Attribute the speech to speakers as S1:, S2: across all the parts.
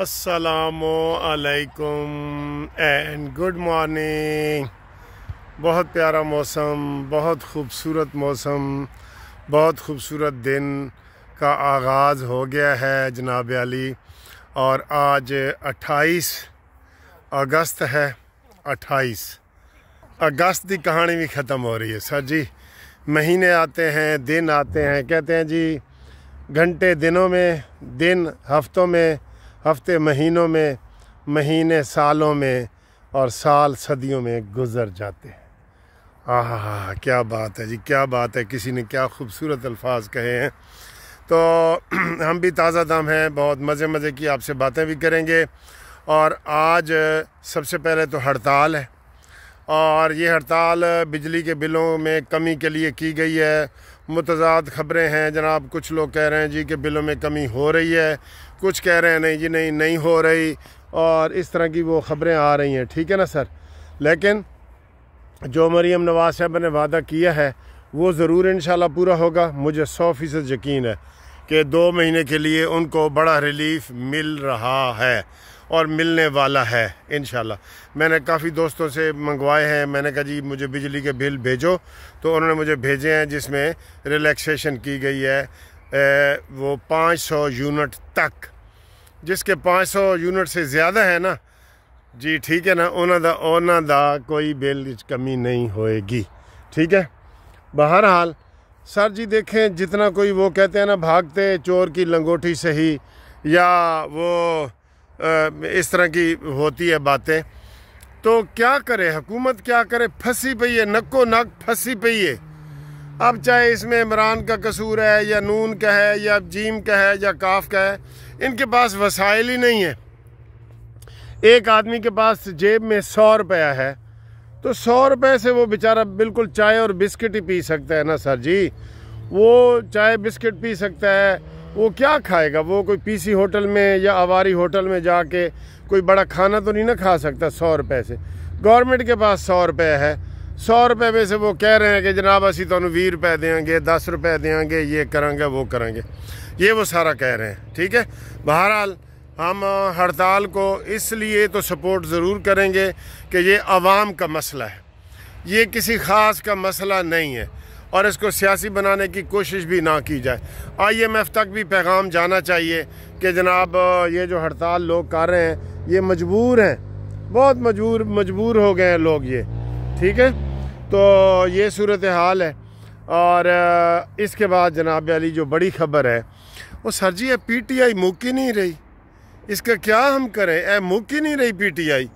S1: السلام علیکم and good morning بہت پیارا موسم بہت خوبصورت موسم بہت خوبصورت دن کا آغاز ہو گیا ہے جناب علی اور آج اٹھائیس اگست ہے اٹھائیس اگست کی کہانی بھی ختم ہو رہی ہے سر جی مہینے آتے ہیں دن آتے ہیں کہتے ہیں جی گھنٹے دنوں میں دن ہفتوں میں ہفتے مہینوں میں مہینے سالوں میں اور سال صدیوں میں گزر جاتے ہیں آہ کیا بات ہے جی کیا بات ہے کسی نے کیا خوبصورت الفاظ کہے ہیں تو ہم بھی تازہ دام ہیں بہت مزے مزے کی آپ سے باتیں بھی کریں گے اور آج سب سے پہلے تو ہڑتال ہے اور یہ ہڑتال بجلی کے بلوں میں کمی کے لیے کی گئی ہے متضاد خبریں ہیں جناب کچھ لوگ کہہ رہے ہیں جی کہ بلوں میں کمی ہو رہی ہے کچھ کہہ رہے ہیں نہیں جی نہیں نہیں ہو رہی اور اس طرح کی وہ خبریں آ رہی ہیں ٹھیک ہے نا سر لیکن جو مریم نواز صاحب نے وعدہ کیا ہے وہ ضرور انشاءاللہ پورا ہوگا مجھے سو فیصد یقین ہے کہ دو مہینے کے لیے ان کو بڑا ریلیف مل رہا ہے اور ملنے والا ہے انشاءاللہ میں نے کافی دوستوں سے منگوائے ہیں میں نے کہا جی مجھے بجلی کے بل بھیجو تو انہوں نے مجھے بھیجے ہیں جس میں ریلیکسیشن کی گئی ہے وہ پانچ سو یونٹ تک جس کے پانچ سو یونٹ سے زیادہ ہے نا جی ٹھیک ہے نا انہوں دا کوئی بل کمی نہیں ہوئے گی ٹھیک ہے بہرحال سر جی دیکھیں جتنا کوئی وہ کہتے ہیں نا بھاگتے چور کی لنگوٹی سے ہی یا وہ اس طرح کی ہوتی ہے باتیں تو کیا کرے حکومت کیا کرے پھنسی ہے نکو و ناک پھنسی ہے اب چاہے اس میں عمران کا قصور ہے یا نون کا ہے یا جیم کا ہے یا کاف کا ہے ان کے پاس وسائل ہی نہیں ہے ایک آدمی کے پاس جیب میں سو روپیہ ہے تو سو روپے سے وہ بیچارہ بالکل چائے اور بسکٹ ہی پی سکتا ہے نا سر جی وہ چائے بسکٹ پی سکتا ہے وہ کیا کھائے گا وہ کوئی پی سی ہوٹل میں یا آواری ہوٹل میں جا کے کوئی بڑا کھانا تو نہیں نہ کھا سکتا سو روپے سے گورنمنٹ کے پاس سو روپے ہے سو روپے میں سے وہ کہہ رہے ہیں کہ جناب اسی تو روپے دیں گے دس روپے دیں گے یہ کریں گے وہ کریں گے یہ وہ سارا کہہ رہے ہیں ٹھیک ہے بہرحال ہم ہڑتال کو اس لیے تو سپورٹ ضرور کریں گے کہ یہ عوام کا مسئلہ ہے یہ کسی خاص کا مسئلہ نہیں ہے اور اس کو سیاسی بنانے کی کوشش بھی نہ کی جائے آئی ایم ایف تک بھی پیغام جانا چاہیے کہ جناب یہ جو ہڑتال لوگ کر رہے ہیں یہ مجبور ہیں بہت مجبور مجبور ہو گئے ہیں لوگ یہ ٹھیک ہے تو یہ صورتحال ہے اور اس کے بعد جناب علی جو بڑی خبر ہے وہ سر جی پی ٹی آئی موک نہیں رہی اس کا کیا ہم کریں اے موکی نہیں رہی پی ٹی آئی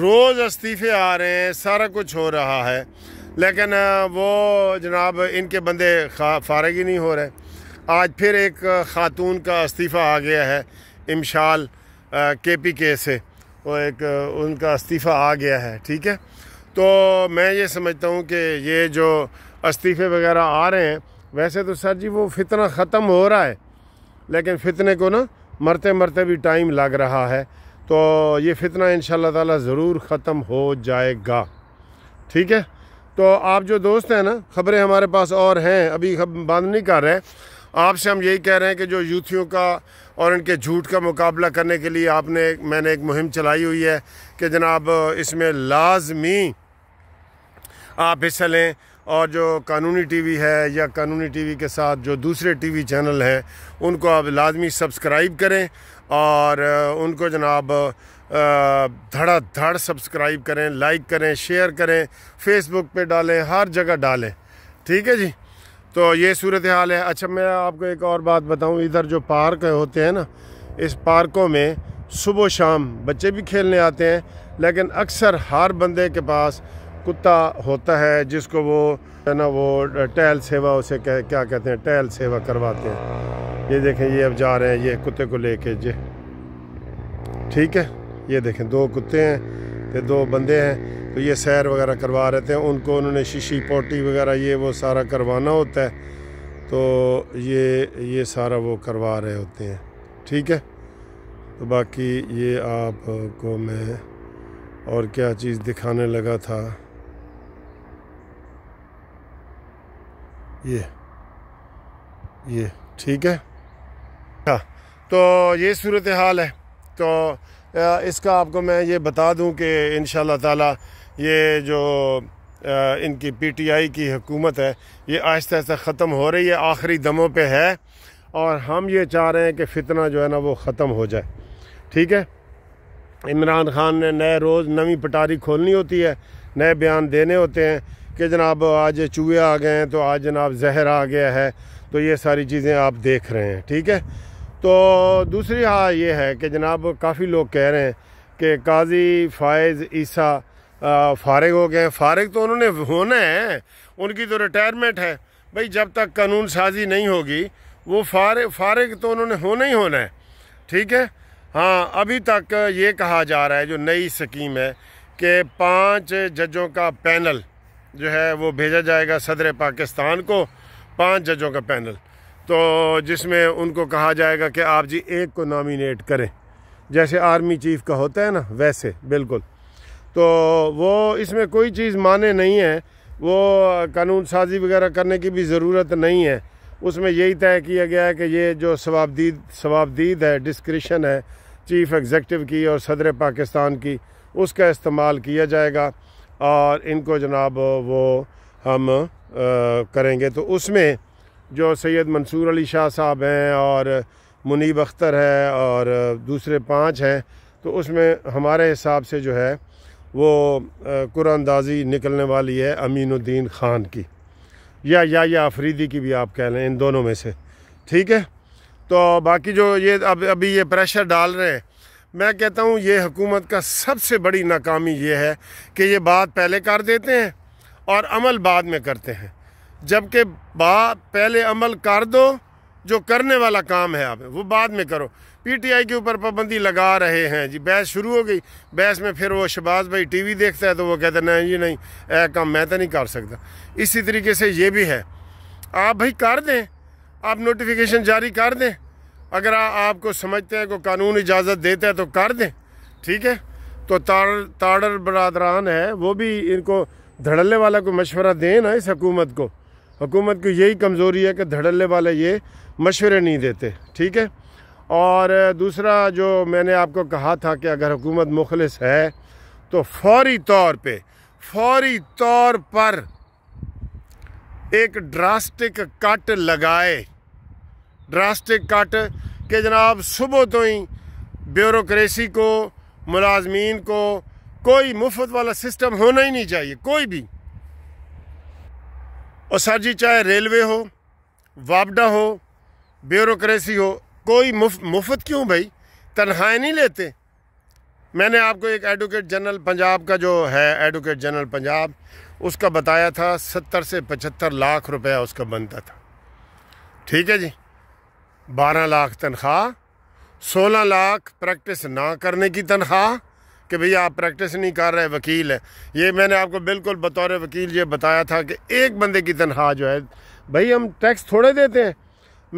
S1: روز استعفے آ رہے ہیں سارا کچھ ہو رہا ہے لیکن وہ جناب ان کے بندے فارغ ہی نہیں ہو رہے آج پھر ایک خاتون کا استعفیٰ آ گیا ہے امشال کے پی کے سے وہ ایک ان کا استعفیٰ آ گیا ہے ٹھیک ہے تو میں یہ سمجھتا ہوں کہ یہ جو استعفے وغیرہ آ رہے ہیں ویسے تو سر جی وہ فتنہ ختم ہو رہا ہے لیکن فتنے کو نا مرتے مرتے بھی ٹائم لگ رہا ہے تو یہ فتنہ ان شاء اللہ تعالی ضرور ختم ہو جائے گا ٹھیک ہے تو آپ جو دوست ہیں نا خبریں ہمارے پاس اور ہیں ابھی بند نہیں کر رہے آپ سے ہم یہی کہہ رہے ہیں کہ جو یوتھیوں کا اور ان کے جھوٹ کا مقابلہ کرنے کے لیے آپ نے میں نے ایک مہم چلائی ہوئی ہے کہ جناب اس میں لازمی آپ حصہ لیں اور جو قانونی ٹی وی ہے یا قانونی ٹی وی کے ساتھ جو دوسرے ٹی وی چینل ہیں ان کو آپ لازمی سبسکرائب کریں اور ان کو جناب دھڑا دھڑ سبسکرائب کریں لائک کریں شیئر کریں فیس بک پہ ڈالیں ہر جگہ ڈالیں ٹھیک ہے جی تو یہ صورتحال ہے اچھا میں آپ کو ایک اور بات بتاؤں ادھر جو پارک ہوتے ہیں نا اس پارکوں میں صبح و شام بچے بھی کھیلنے آتے ہیں لیکن اکثر ہر بندے کے پاس کتا ہوتا ہے جس کو وہ ہے نا وہ ٹیل سیوا اسے کیا کہتے ہیں ٹیل سیوا کرواتے ہیں یہ دیکھیں یہ اب جا رہے ہیں یہ کتے کو لے کے جے جی۔ ٹھیک ہے یہ دیکھیں دو کتے ہیں تو دو بندے ہیں تو یہ سیر وغیرہ کروا رہے تھے ان کو انہوں نے شیشی پوٹی وغیرہ یہ وہ سارا کروانا ہوتا ہے تو یہ یہ سارا وہ کروا رہے ہوتے ہیں ٹھیک ہے تو باقی یہ آپ کو میں اور کیا چیز دکھانے لگا تھا یہ یہ ٹھیک ہے ہاں، تو یہ صورتحال ہے تو اس کا آپ کو میں یہ بتا دوں کہ ان شاء اللہ تعالیٰ یہ جو ان کی پی ٹی آئی کی حکومت ہے یہ آہستہ آہستہ ختم ہو رہی ہے آخری دموں پہ ہے اور ہم یہ چاہ رہے ہیں کہ فتنہ جو ہے نا وہ ختم ہو جائے ٹھیک ہے عمران خان نے نئے روز نویں پٹاری کھولنی ہوتی ہے نئے بیان دینے ہوتے ہیں کہ جناب آج چوہے آ گئے ہیں تو آج جناب زہر آ گیا ہے تو یہ ساری چیزیں آپ دیکھ رہے ہیں ٹھیک ہے تو دوسری ہاں یہ ہے کہ جناب کافی لوگ کہہ رہے ہیں کہ قاضی فائز عیسیٰ فارغ ہو گئے ہیں فارغ تو انہوں نے ہونا ہے ان کی تو ریٹائرمنٹ ہے بھئی جب تک قانون سازی نہیں ہوگی وہ فارغ فارغ تو انہوں نے ہونا ہی ہونا ہے ٹھیک ہے ہاں ابھی تک یہ کہا جا رہا ہے جو نئی سکیم ہے کہ پانچ ججوں کا پینل جو ہے وہ بھیجا جائے گا صدر پاکستان کو پانچ ججوں کا پینل تو جس میں ان کو کہا جائے گا کہ آپ جی ایک کو نامینیٹ کریں جیسے آرمی چیف کا ہوتا ہے نا ویسے بالکل تو وہ اس میں کوئی چیز مانے نہیں ہے وہ قانون سازی وغیرہ کرنے کی بھی ضرورت نہیں ہے اس میں یہی طے کیا گیا ہے کہ یہ جو ثوابدید ثوابدید ہے ڈسکرشن ہے چیف ایگزیکٹو کی اور صدر پاکستان کی اس کا استعمال کیا جائے گا اور ان کو جناب وہ ہم کریں گے تو اس میں جو سید منصور علی شاہ صاحب ہیں اور منیب اختر ہے اور دوسرے پانچ ہیں تو اس میں ہمارے حساب سے جو ہے وہ دازی نکلنے والی ہے امین الدین خان کی یا یا یا آفریدی کی بھی آپ کہہ لیں ان دونوں میں سے ٹھیک ہے تو باقی جو یہ اب ابھی یہ پریشر ڈال رہے ہیں میں کہتا ہوں یہ حکومت کا سب سے بڑی ناکامی یہ ہے کہ یہ بات پہلے کر دیتے ہیں اور عمل بعد میں کرتے ہیں جبکہ بات پہلے عمل کر دو جو کرنے والا کام ہے آپ وہ بعد میں کرو پی ٹی آئی کے اوپر پابندی لگا رہے ہیں جی بحث شروع ہو گئی بحث میں پھر وہ شباز بھائی ٹی وی دیکھتا ہے تو وہ کہتے ہیں نہیں جی نہیں اے کام میں تو نہیں کر سکتا اسی طریقے سے یہ بھی ہے آپ بھائی کر دیں آپ نوٹیفیکیشن جاری کر دیں اگر آپ کو سمجھتے ہیں کہ قانون اجازت دیتا ہے تو کر دیں ٹھیک ہے تو تاڑر برادران ہے وہ بھی ان کو دھڑلے والا کو مشورہ دیں نا اس حکومت کو حکومت کو یہی کمزوری ہے کہ دھڑلے والے یہ مشورے نہیں دیتے ٹھیک ہے اور دوسرا جو میں نے آپ کو کہا تھا کہ اگر حکومت مخلص ہے تو فوری طور پہ فوری طور پر ایک ڈراسٹک کٹ لگائے ڈراسٹک کٹ کہ جناب صبح تو ہی بیوروکریسی کو ملازمین کو کوئی مفت والا سسٹم ہونا ہی نہیں چاہیے کوئی بھی اور سر جی چاہے ریلوے ہو وابڈا ہو بیوروکریسی ہو کوئی مفت کیوں بھائی تنہائی نہیں لیتے میں نے آپ کو ایک ایڈوکیٹ جنرل پنجاب کا جو ہے ایڈوکیٹ جنرل پنجاب اس کا بتایا تھا ستر سے پچہتر لاکھ روپیہ اس کا بنتا تھا ٹھیک ہے جی بارہ لاکھ تنخواہ سولہ لاکھ پریکٹس نہ کرنے کی تنخواہ کہ بھئی آپ پریکٹس نہیں کر رہے وکیل ہے یہ میں نے آپ کو بالکل بطور وکیل یہ بتایا تھا کہ ایک بندے کی تنخواہ جو ہے بھئی ہم ٹیکس تھوڑے دیتے ہیں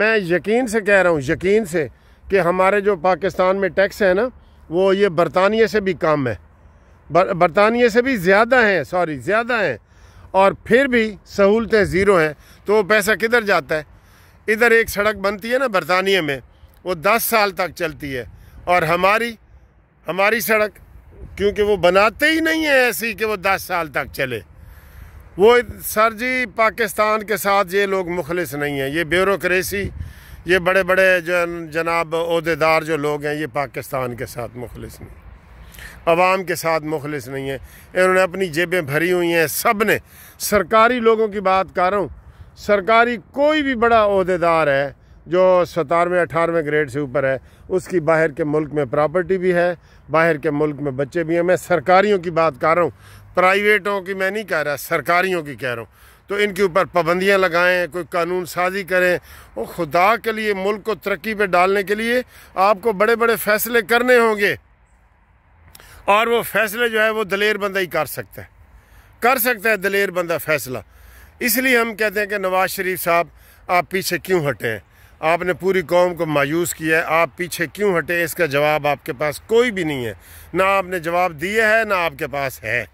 S1: میں یقین سے کہہ رہا ہوں یقین سے کہ ہمارے جو پاکستان میں ٹیکس ہیں نا وہ یہ برطانیہ سے بھی کم ہے برطانیہ سے بھی زیادہ ہیں سوری زیادہ ہیں اور پھر بھی سہولتیں زیرو ہیں تو وہ پیسہ کدھر جاتا ہے ادھر ایک سڑک بنتی ہے نا برطانیہ میں وہ دس سال تک چلتی ہے اور ہماری ہماری سڑک کیونکہ وہ بناتے ہی نہیں ہیں ایسی کہ وہ دس سال تک چلے وہ سر جی پاکستان کے ساتھ یہ لوگ مخلص نہیں ہیں یہ بیوروکریسی یہ بڑے بڑے جناب عہدے دار جو لوگ ہیں یہ پاکستان کے ساتھ مخلص نہیں عوام کے ساتھ مخلص نہیں ہیں انہوں نے اپنی جیبیں بھری ہوئی ہیں سب نے سرکاری لوگوں کی بات کر رہا ہوں سرکاری کوئی بھی بڑا عہدیدار ہے جو ستارویں اٹھارہویں گریڈ سے اوپر ہے اس کی باہر کے ملک میں پراپرٹی بھی ہے باہر کے ملک میں بچے بھی ہیں میں سرکاریوں کی بات کر رہا ہوں پرائیویٹوں کی میں نہیں کہہ رہا سرکاریوں کی کہہ رہا ہوں تو ان کے اوپر پابندیاں لگائیں کوئی قانون سازی کریں وہ خدا کے لیے ملک کو ترقی پہ ڈالنے کے لیے آپ کو بڑے بڑے فیصلے کرنے ہوں گے اور وہ فیصلے جو ہے وہ دلیر بندہ ہی کر سکتا ہے کر سکتا ہے دلیر بندہ فیصلہ اس لیے ہم کہتے ہیں کہ نواز شریف صاحب آپ پیچھے کیوں ہٹیں آپ نے پوری قوم کو مایوس کیا ہے آپ پیچھے کیوں ہیں اس کا جواب آپ کے پاس کوئی بھی نہیں ہے نہ آپ نے جواب دیے ہے نہ آپ کے پاس ہے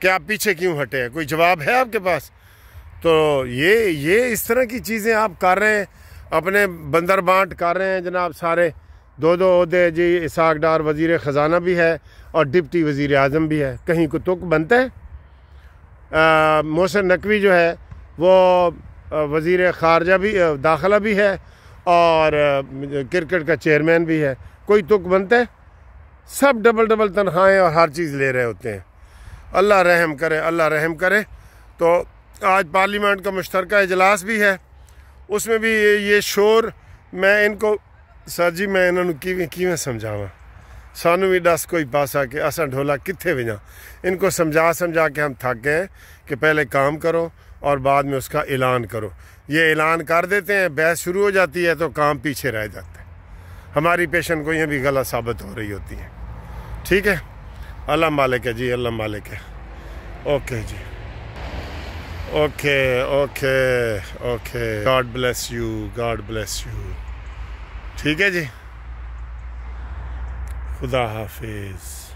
S1: کہ آپ پیچھے کیوں ہیں کوئی جواب ہے آپ کے پاس تو یہ یہ اس طرح کی چیزیں آپ کر رہے ہیں اپنے بندر بانٹ کر رہے ہیں جناب سارے دو دو عہدے جی اسحاق ڈار وزیر خزانہ بھی ہے اور ڈپٹی وزیر اعظم بھی ہے کہیں کو تک بنتے ہیں محسن نقوی جو ہے وہ وزیر خارجہ بھی داخلہ بھی ہے اور کرکٹ کا چیئرمین بھی ہے کوئی تک بنتے سب ڈبل ڈبل تنخواہیں اور ہر چیز لے رہے ہوتے ہیں اللہ رحم کرے اللہ رحم کرے تو آج پارلیمنٹ کا مشترکہ اجلاس بھی ہے اس میں بھی یہ شور میں ان کو سر جی میں انہوں نے کیویں سمجھاؤں گا سانو بھی دس کوئی پاسا آ کے اصل ڈھولا کتنے وجہ ان کو سمجھا سمجھا کے ہم تھکے ہیں کہ پہلے کام کرو اور بعد میں اس کا اعلان کرو یہ اعلان کر دیتے ہیں بحث شروع ہو جاتی ہے تو کام پیچھے رہ جاتے ہیں ہماری پیشن کو یہ بھی غلط ثابت ہو رہی ہوتی ہے ٹھیک ہے اللہ مالک ہے جی اللہ مالک ہے اوکے جی okay okay okay God bless you God bless you ٹھیک ہے جی o Darra fez.